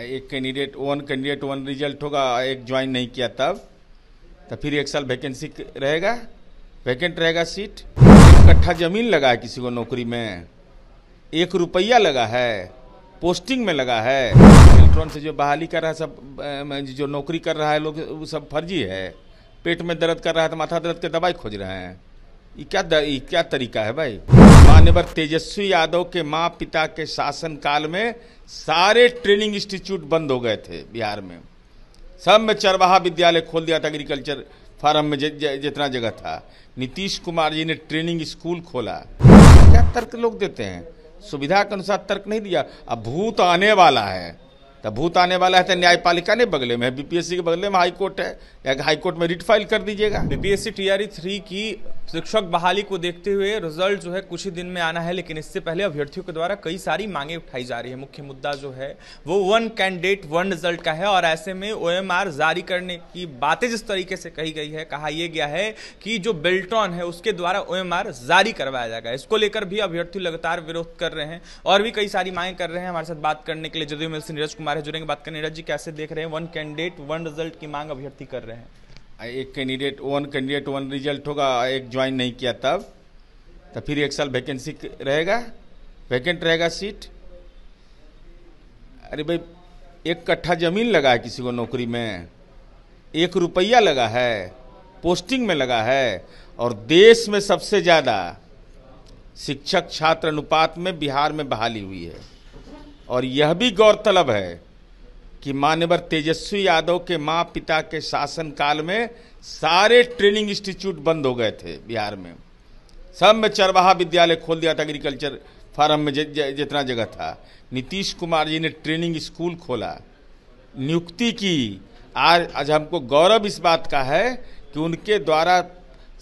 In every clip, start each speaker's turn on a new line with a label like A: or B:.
A: एक candidate one candidate one result होगा एक ज्वाइन नहीं किया तब तो फिर एक साल वैकेंसी रहेगा वैकेंट रहेगा सीट इकट्ठा जमीन लगा है किसी को नौकरी में एक रुपया लगा है पोस्टिंग में लगा है इलेक्ट्रॉन से जो बहाली कर रहा है सब जो नौकरी कर रहा है लोग वो सब फर्जी है पेट में दर्द कर रहा है तो माथा दर्द के दवाई खोज रहे हैं ये क्या ये क्या तरीका है भाई मान्यवर तेजस्वी यादव के माँ पिता के शासनकाल में सारे ट्रेनिंग इंस्टीट्यूट बंद हो गए थे बिहार में सब में चरवाहा विद्यालय खोल दिया था एग्रीकल्चर फार्म में जितना जगह था नीतीश कुमार जी ने ट्रेनिंग स्कूल खोला क्या तर्क लोग देते हैं सुविधा के अनुसार तर्क नहीं दिया अब भूत आने वाला है तो भूत आने वाला है तो न्यायपालिका ने बगले में बीपीएससी के बगले में हाईकोर्ट है या हाईकोर्ट में रिट फाइल कर
B: दीजिएगा बीपीएससी टीआरई थ्री की शिक्षक बहाली को देखते हुए रिजल्ट जो है कुछ ही दिन में आना है लेकिन इससे पहले अभ्यर्थियों के द्वारा कई सारी मांगे उठाई जा रही है मुख्य मुद्दा जो है वो वन कैंडिडेट वन रिजल्ट का है और ऐसे में ओ जारी करने की बातें जिस तरीके से कही गई है कहा यह गया है कि जो बेल्टॉन है उसके द्वारा ओ जारी करवाया जाएगा इसको लेकर भी अभ्यर्थी लगातार विरोध कर रहे हैं और भी कई सारी मांगे कर रहे हैं हमारे साथ बात करने के लिए जदयू मिल से नीरज कुमार है जुड़ेंगे बात करें नीरज जी कैसे देख रहे हैं वन कैंडिडेट वन रिजल्ट की मांग अभ्यर्थी कर रहे हैं एक candidate
A: one candidate one result होगा एक ज्वाइन नहीं किया तब तो फिर एक साल वैकेंसी रहेगा वैकेंट रहेगा सीट अरे भाई एक कट्ठा जमीन लगा है किसी को नौकरी में एक रुपया लगा है पोस्टिंग में लगा है और देश में सबसे ज़्यादा शिक्षक छात्र अनुपात में बिहार में बहाली हुई है और यह भी गौरतलब है कि मान्यवर तेजस्वी यादव के माँ पिता के शासन काल में सारे ट्रेनिंग इंस्टीट्यूट बंद हो गए थे बिहार में सब में चरवाहा विद्यालय खोल दिया था एग्रीकल्चर फार्म में जितना जगह था नीतीश कुमार जी ने ट्रेनिंग स्कूल खोला नियुक्ति की आज आज हमको गौरव इस बात का है कि उनके द्वारा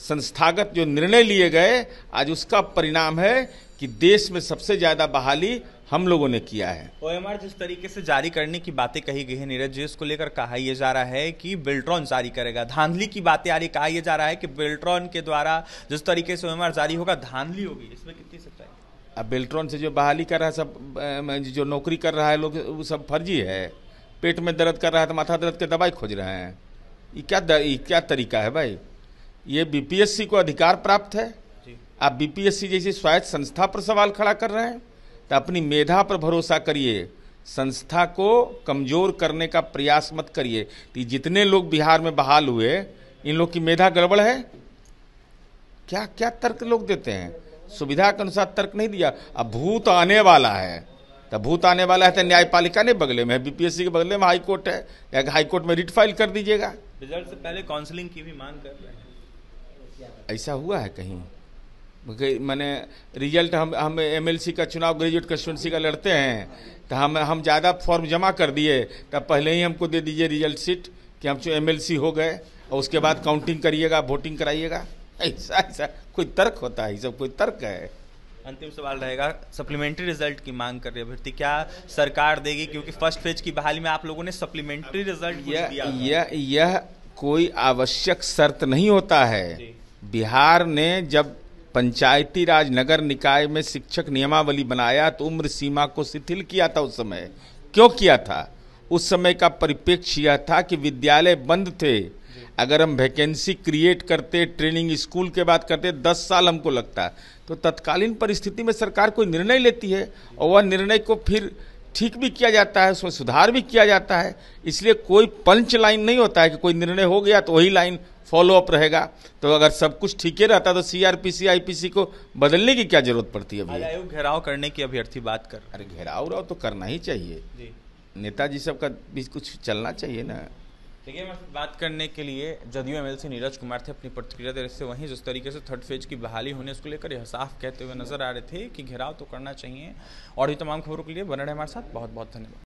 A: संस्थागत जो निर्णय लिए गए आज उसका परिणाम है कि देश में सबसे ज़्यादा बहाली हम लोगों ने किया है
B: ओएमआर जिस तरीके से जारी करने की बातें कही गई है नीरज जी इसको लेकर कहा यह जा रहा है कि बिल्ट्रॉन जारी करेगा धांधली की बातें आ रही कहा यह जा रहा है कि बिल्ट्रॉन के द्वारा जिस तरीके से ओएमआर जारी होगा धांधली होगी इसमें कितनी सच्चाई अब बिल्ट्रॉन से जो बहाली कर रहा है सब जो नौकरी कर रहा है लोग वो सब फर्जी है
A: पेट में दर्द कर रहा है तो माथा दर्द के दवाई खोज रहे हैं ये क्या ये क्या तरीका है भाई ये बीपीएससी को अधिकार प्राप्त है आप बीपीएससी जैसी स्वायत्त संस्था पर सवाल खड़ा कर रहे हैं तो अपनी मेधा पर भरोसा करिए संस्था को कमज़ोर करने का प्रयास मत करिए तो जितने लोग बिहार में बहाल हुए इन लोग की मेधा गड़बड़ है क्या क्या तर्क लोग देते हैं सुविधा के अनुसार तर्क नहीं दिया अब भूत आने वाला है तो भूत आने वाला है तो न्यायपालिका ने बगले में बीपीएससी के बगले में हाईकोर्ट है या हाईकोर्ट में रिट फाइल कर दीजिएगा
B: रिजल्ट से पहले काउंसलिंग की भी मांग कर रहे हैं
A: ऐसा हुआ है कहीं मैंने रिजल्ट हम हम एमएलसी का चुनाव ग्रेजुएट कंस्टिट्यूंसी का लड़ते हैं तो हम हम ज़्यादा फॉर्म जमा कर दिए तब पहले ही हमको दे दीजिए रिजल्ट सीट कि हम एम एमएलसी हो गए और उसके बाद काउंटिंग करिएगा वोटिंग कराइएगा ऐसा ऐसा कोई तर्क होता है ये सब कोई तर्क है
B: अंतिम सवाल रहेगा सप्लीमेंट्री रिजल्ट की मांग कर रहे अभ्यर्थी क्या सरकार देगी क्योंकि फर्स्ट फेज की बहाली में आप लोगों ने सप्लीमेंट्री रिजल्ट यह
A: यह यह कोई आवश्यक शर्त नहीं होता है बिहार ने जब पंचायती राज नगर निकाय में शिक्षक नियमावली बनाया तो उम्र सीमा को शिथिल किया था उस समय क्यों किया था उस समय का परिप्रेक्ष्य यह था कि विद्यालय बंद थे अगर हम वैकेंसी क्रिएट करते ट्रेनिंग स्कूल के बाद करते दस साल हमको लगता तो तत्कालीन परिस्थिति में सरकार कोई निर्णय लेती है और वह निर्णय को फिर ठीक भी किया जाता है उसमें सुधार भी किया जाता है इसलिए कोई पंच लाइन नहीं होता है कि कोई निर्णय हो गया तो वही लाइन फॉलोअप रहेगा तो अगर सब कुछ ठीक ही रहता तो सीआरपीसी आईपीसी को बदलने की क्या जरूरत पड़ती है भैया घेराव करने की अभ्यर्थी बात कर अरे घेराव तो करना ही चाहिए नेताजी सबका भी कुछ चलना चाहिए ना
B: देखिए हमारे साथ बात करने के लिए जदयू एम नीरज कुमार थे अपनी प्रतिक्रिया दे रहे थे वहीं जिस तरीके से थर्ड फेज की बहाली होने उसको लेकर यह साफ कहते हुए नजर आ रहे थे कि घेराव तो करना चाहिए और भी तमाम खबरों के लिए बने रहे हमारे साथ बहुत बहुत धन्यवाद